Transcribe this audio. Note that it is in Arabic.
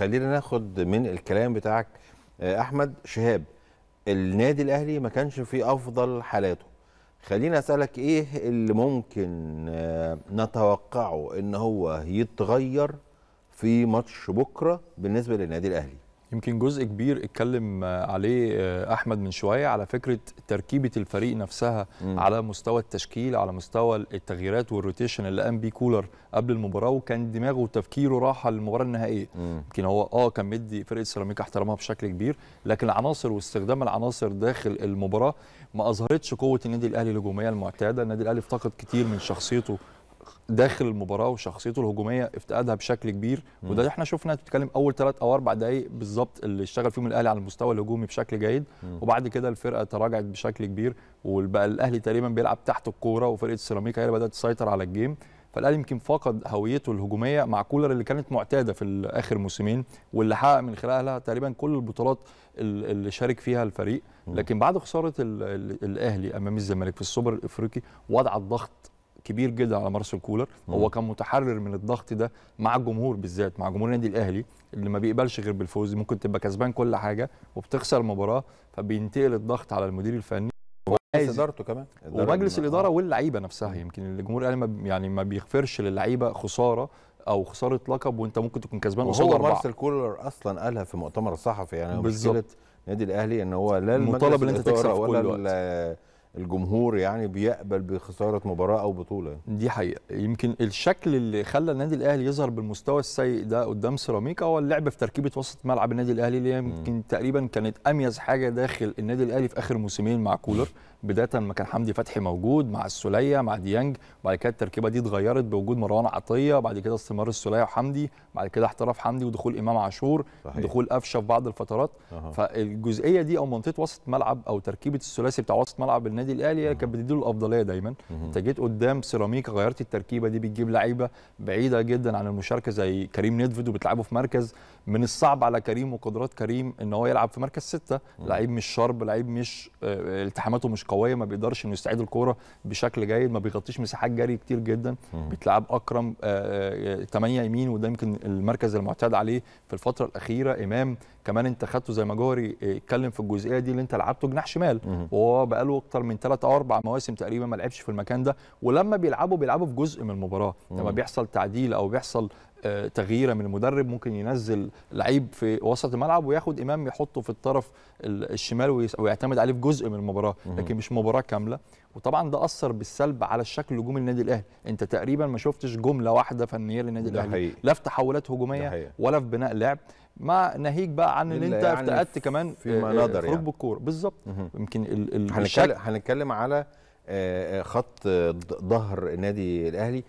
خلينا ناخد من الكلام بتاعك آه، احمد شهاب النادي الاهلي ما كانش في افضل حالاته خلينا اسالك ايه اللي ممكن آه، نتوقعه ان هو يتغير في ماتش بكره بالنسبه للنادي الاهلي يمكن جزء كبير اتكلم عليه آه، احمد من شويه على فكره تركيبه الفريق نفسها م. على مستوى التشكيل على مستوى التغييرات والروتيشن اللي قام بيه كولر قبل المباراه وكان دماغه وتفكيره راح للمباراه النهائيه يمكن هو اه كان مدي فرقه سيراميكا احترامها بشكل كبير لكن العناصر واستخدام العناصر داخل المباراه ما اظهرتش قوه النادي الاهلي الهجوميه المعتاده النادي الاهلي افتقد كتير من شخصيته داخل المباراه وشخصيته الهجوميه افتقدها بشكل كبير مم. وده احنا شفنا بتتكلم اول ثلاث او اربع دقائق بالظبط اللي اشتغل فيهم الاهلي على المستوى الهجومي بشكل جيد مم. وبعد كده الفرقه تراجعت بشكل كبير وبقى الاهلي تقريبا بيلعب تحت الكوره وفرقه سيراميكا هي اللي بدات تسيطر على الجيم فالاهلي يمكن فقد هويته الهجوميه مع كولر اللي كانت معتاده في اخر موسمين واللي حقق من خلالها تقريبا كل البطولات اللي شارك فيها الفريق لكن بعد خساره الاهلي امام الزمالك في السوبر الافريقي وضع الضغط كبير جدا على مارسيل كولر هو كان متحرر من الضغط ده مع الجمهور بالذات مع جمهور النادي الاهلي اللي ما بيقبلش غير بالفوز ممكن تبقى كسبان كل حاجه وبتخسر مباراه فبينتقل الضغط على المدير الفني ومجلس ادارته كمان ومجلس الاداره آه. واللعيبه نفسها يمكن الجمهور الاهلي يعني ما بيغفرش للعيبه خساره او خساره لقب وانت ممكن تكون كسبان وهو مارسيل كولر اصلا قالها في مؤتمر الصحفي يعني بالزبط. مشكله النادي الاهلي ان هو لا المطالب ان انت تكسب ولا الجمهور يعني بيقبل بخساره مباراه او بطوله يعني. دي حقيقه يمكن الشكل اللي خلى النادي الاهلي يظهر بالمستوى السيء ده قدام سيراميكا هو اللعب في تركيبه وسط ملعب النادي الاهلي اللي يمكن تقريبا كانت اميز حاجه داخل النادي الاهلي في اخر موسمين مع كولر بدايه ما كان حمدي فتحي موجود مع السوليه مع ديانج بعد كده التركيبه دي اتغيرت بوجود مروان عطيه بعد كده استمر السوليه وحمدي بعد كده احتراف حمدي ودخول امام عاشور صحيح. دخول قفشه في بعض الفترات أه. فالجزئيه دي او منطقه وسط ملعب او تركيبه الثلاثي بتاع وسط ملعب النادي النادي الاهلي كانت بتديله الافضليه دايما انت جيت قدام سيراميكا غيرت التركيبه دي بتجيب لعيبه بعيده جدا عن المشاركه زي كريم نيدفيد وبتلعبه في مركز من الصعب على كريم وقدرات كريم ان هو يلعب في مركز سته لعيب مش شرب لعيب مش آه، التحاماته مش قويه ما بيقدرش انه يستعيد الكوره بشكل جيد ما بيغطيش مساحات جري كتير جدا بتلعب اكرم 8 آه، آه، يمين وده يمكن المركز المعتاد عليه في الفتره الاخيره امام كمان انت خدته زي ما جوري اتكلم في الجزئيه دي اللي انت لعبته جناح شمال وهو بقاله اكتر من من ثلاث او اربع مواسم تقريبا ما لعبش في المكان ده ولما بيلعبوا بيلعبوا في جزء من المباراه لما بيحصل تعديل او بيحصل تغييره من المدرب ممكن ينزل لعيب في وسط الملعب وياخد امام يحطه في الطرف الشمال ويعتمد عليه في جزء من المباراه لكن مش مباراه كامله وطبعا ده اثر بالسلب على الشكل الهجومي للنادي الاهلي انت تقريبا ما شفتش جمله واحده فنيه للنادي الاهلي لا في تحولات هجوميه ولا في بناء لعب مع ناهيك بقى عن اللي انت يعني افتقدت كمان في آه، آه، نظر يعني. بالكوره بالظبط يمكن هنتكلم هنتكلم على آه، خط ظهر النادي الاهلي